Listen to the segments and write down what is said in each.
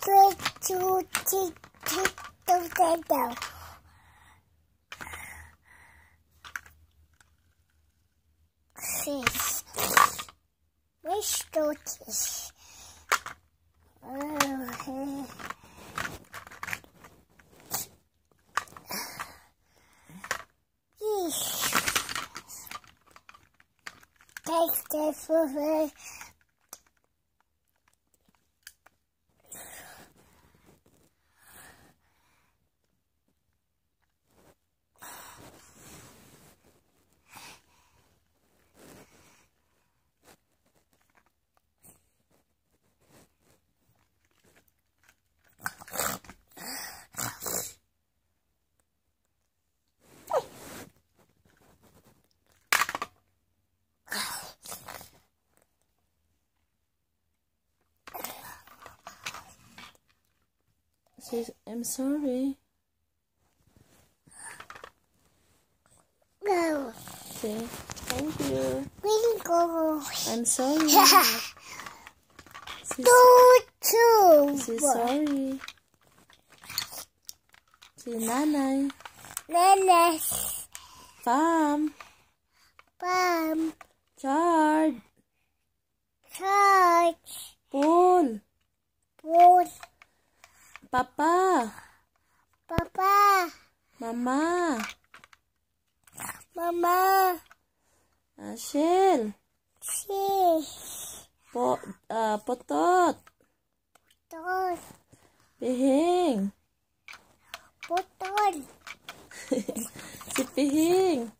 three, two, three, three, two, three, two. Six. Which do this? Oh, Take this for says, I'm sorry. No. Say, thank you. We go. I'm sorry. Say, Don't Say, sorry. Say, nanai. Nanai. Farm. Farm. Charge. Charge. Pool. Pool. Papa. Papa. Mama. Mama. Asil. Si. Po, uh, potot. Potot. Pihing. Potot. si Pihing.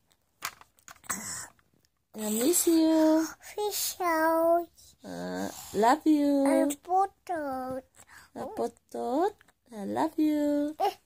I miss you. Fish out. Uh, eh, love you. And potot. Uh, potot. I love you.